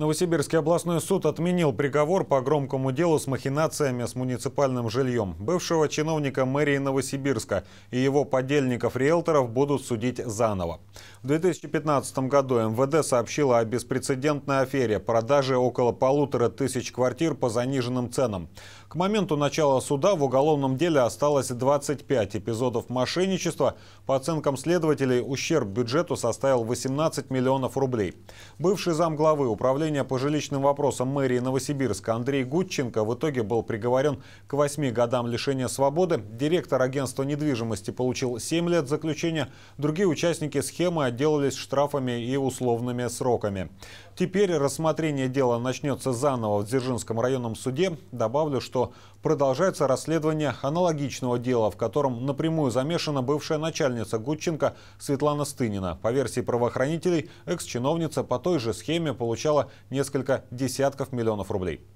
Новосибирский областной суд отменил приговор по громкому делу с махинациями с муниципальным жильем. Бывшего чиновника мэрии Новосибирска и его подельников-риэлторов будут судить заново. В 2015 году МВД сообщило о беспрецедентной афере продажи около полутора тысяч квартир по заниженным ценам. К моменту начала суда в уголовном деле осталось 25 эпизодов мошенничества. По оценкам следователей, ущерб бюджету составил 18 миллионов рублей. Бывший замглавы управления управления по жилищным вопросам мэрии Новосибирска Андрей Гудченко в итоге был приговорен к 8 годам лишения свободы. Директор агентства недвижимости получил 7 лет заключения. Другие участники схемы отделались штрафами и условными сроками. Теперь рассмотрение дела начнется заново в Дзержинском районном суде. Добавлю, что продолжается расследование аналогичного дела, в котором напрямую замешана бывшая начальница Гудченко Светлана Стынина. По версии правоохранителей, экс-чиновница по той же схеме получала несколько десятков миллионов рублей.